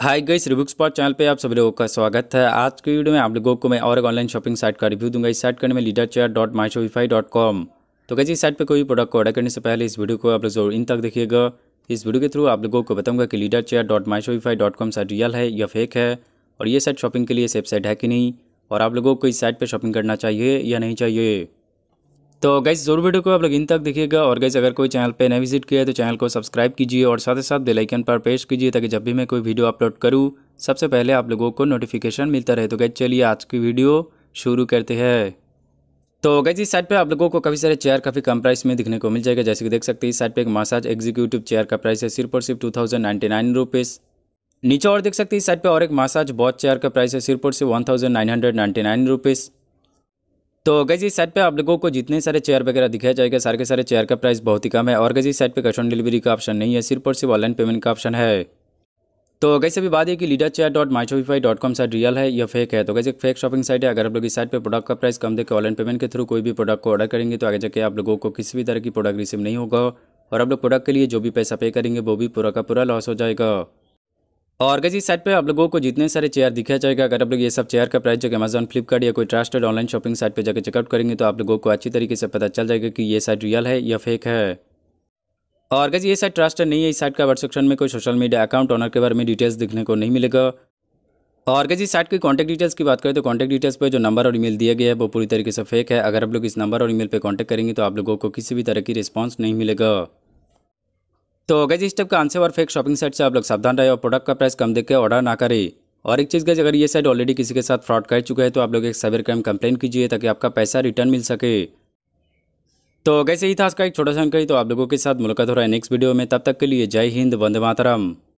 हाय गई Reebok spot channel पे आप सभी लोगों का स्वागत है आज की वीडियो में आप लोगों को मैं और एक ऑनलाइन शॉपिंग साइट का रिव्यू दूंगा इस साइट करने में leader chair dot my Shopify dot com तो कैसे इस साइट पे कोई प्रोडक्ट को ऑर्डर करने से पहले इस वीडियो को आप लोग जरूर इन तक देखिएगा इस वीडियो के थ्रू आप लोगों को बताऊंगा कि leader chair dot my Shopify dot com site real है या फेक है और ये साइट शॉपिंग के लिए सेफ साइट है कि नहीं और आप लोगों को इस साइट पर शॉपिंग करना चाहिए या नहीं चाहिए तो गैस जरूर वीडियो को आप लोग इन तक देखिएगा और गैस अगर कोई चैनल पे नए विजिट किया है तो चैनल को सब्सक्राइब कीजिए और साथ ही साथ बेलाइकन पर प्रेस कीजिए ताकि जब भी मैं कोई वीडियो अपलोड करूँ सबसे पहले आप लोगों को नोटिफिकेशन मिलता रहे तो गैस चलिए आज की वीडियो शुरू करते हैं तो गैस इस साइड पे आप लोगों को काफ़ी सारे चेयर काफ़ी कम प्राइस में दिखने को मिल जाएगा जैसे कि देख सकते हैं इस साइड पे एक मसाज एग्जीक्यूटिव चेयर का प्राइस है सिर्फ और सिर्फ two thousand ninety nine rupees नीचे और देख सकते हैं इस साइड पे और एक मसाज बॉच चेयर का प्राइस है सिर्फ और सिर्फ one thousand nine hundred ninety nine rupees तो गैस इस साइड पे आप लोगों को जितने सारे चेयर वगैरह दिखाया जाएगा सारे के सारे चेयर का प्राइस बहुत ही कम है और गैस इस साइड पे कैश ऑन डिलीवरी का ऑप्शन नहीं है सिर्फ और सिर्फ ऑनलाइन पेमेंट का ऑप्शन है तो कैसे भी बात है कि leader chair dot my Shopify dot com site real है या फेक है तो कैसे एक फेक शॉपिंग साइट है अगर आप लोग इस साइट पे प्रोडक्ट का प्राइस कम देकर ऑनलाइन पेमेंट के थ्रू कोई भी प्रोडक्ट को ऑर्डर करेंगे तो आगे जाके आप लोगों को किसी भी तरह की प्रोडक्ट रिसीव नहीं होगा और आप लोग प्रोडक्ट के लिए जो भी पैसा पे करेंगे वो भी पूरा का पूरा लॉस हो जाएगा और गज इस साइट पे आप लोगों को जितने सारे चेयर दिखाया जाएगा अगर आप लोग ये सब चेयर का प्राइस जो कि अमेजॉन फ्लिपकार्ट या कोई ट्रस्टेड ऑनलाइन शॉपिंग साइट पे जाकर चेकआउट करेंगे तो आप लोगों को अच्छी तरीके से पता चल जाएगा कि ये साइट रियल है या फेक है और गज ये साइट ट्रस्टेड नहीं है इस साइट का वर्ड सेक्शन में कोई सोशल मीडिया अकाउंट ऑनर के बारे में डिटेल्स दिखने को नहीं मिलेगा और अगर इस साइट की कॉन्टैक्ट डिटेल्स की बात करें तो कॉन्टैक्ट डिटेल्स पर जो नंबर और ईमेल दिया गया है वो पूरी तरीके से फेक है अगर आप लोग इस नंबर और ईमेल पर कॉन्टैक्ट करेंगे तो आप लोगों को किसी भी तरह की रिस्पॉन्स नहीं मिलेगा तो अगर इस टाइप का आंसर और फेक शॉपिंग साइट से आप लोग सावधान रहे और प्रोडक्ट का प्राइस कम देकर ऑर्डर ना करें और एक चीज़ गैज अगर ये साइट ऑलरेडी किसी के साथ फ्रॉड कर चुका है तो आप लोग एक साइबर क्राइम कंप्लेन कीजिए ताकि आपका पैसा रिटर्न मिल सके तो कैसे ही था आज का एक छोटा सा ही तो आप लोगों के साथ मुलाकात हो रहा है नेक्स्ट वीडियो में तब तक के लिए जय हिंद वंदे मातरम